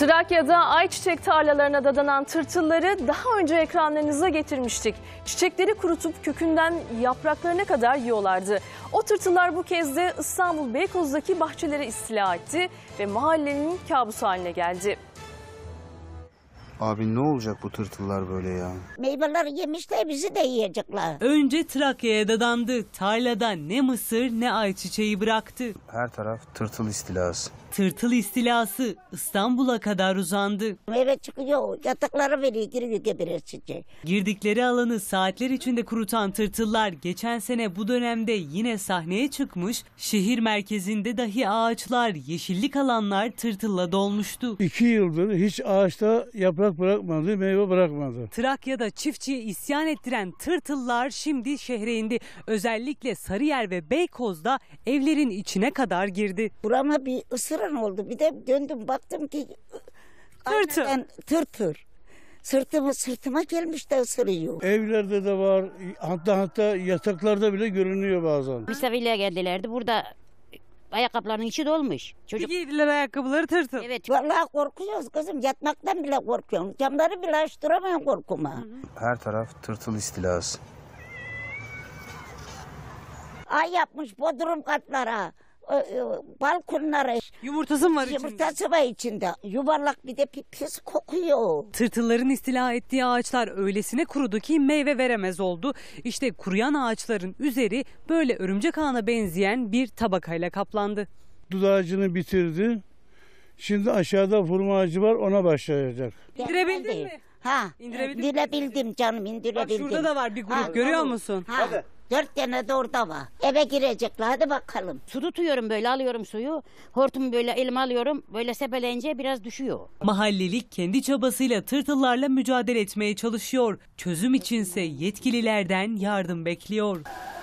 Trakya'da ayçiçek tarlalarına dadanan tırtılları daha önce ekranlarınıza getirmiştik. Çiçekleri kurutup kökünden yapraklarına kadar yiyorlardı. O tırtıllar bu kez de İstanbul Beykoz'daki bahçelere istila etti ve mahallenin kabusu haline geldi. Abi ne olacak bu tırtıllar böyle ya? Meyveleri yemişler bizi de yiyecekler. Önce Trakya'ya dadandı. Tarlada ne mısır ne ayçiçeği bıraktı. Her taraf tırtıl istilası. Tırtıl istilası İstanbul'a kadar uzandı. Eve çıkıyor, yataklara veriyor, giriyor geberesice. Girdikleri alanı saatler içinde kurutan tırtıllar geçen sene bu dönemde yine sahneye çıkmış, şehir merkezinde dahi ağaçlar, yeşillik alanlar tırtılla dolmuştu. İki yıldır hiç ağaçta yaprak bırakmadı, meyve bırakmadı. Trakya'da çiftçiye isyan ettiren tırtıllar şimdi şehre indi. Özellikle Sarıyer ve Beykoz'da evlerin içine kadar girdi. Burama bir ısır akran oldu. Bir de döndüm baktım ki ıı, Tırtıl. tırtır. Sırtımı sırtıma gelmiş de ısırıyor. Evlerde de var. Hatta hatta yataklarda bile görünüyor bazen. Misafirliğe geldilerdi. Burada ayakkabılarının içi dolmuş. Bir giydiler ayakkabıları tırtıl. evet Vallahi korkuyoruz kızım. Yatmaktan bile korkuyorum. Camları bile açtıramıyorum korkuma. Her taraf tırtıl istilası. Ay yapmış bodrum katlara balkonları. Yumurtası mı var içinde? Yumurtası var içinde. Yuvarlak bir de pi- pis kokuyor. Tırtılların istila ettiği ağaçlar öylesine kurudu ki meyve veremez oldu. İşte kuruyan ağaçların üzeri böyle örümcek ağına benzeyen bir tabakayla kaplandı. Dud ağacını bitirdi. Şimdi aşağıda hurma ağacı var ona başlayacak. İndirebildin mi? Ha. İndirebildim, İndirebildim canım Bak indirebildim. şurada da var bir grup Ha, görüyor tamam. musun? Ha. Hadi. Dört tane de orada var. Eve girecekler hadi bakalım. Su tutuyorum böyle alıyorum suyu. Hortumu böyle elime alıyorum. Böyle sepeleyince biraz düşüyor. Mahallelik kendi çabasıyla tırtıllarla mücadele etmeye çalışıyor. Çözüm içinse yetkililerden yardım bekliyor.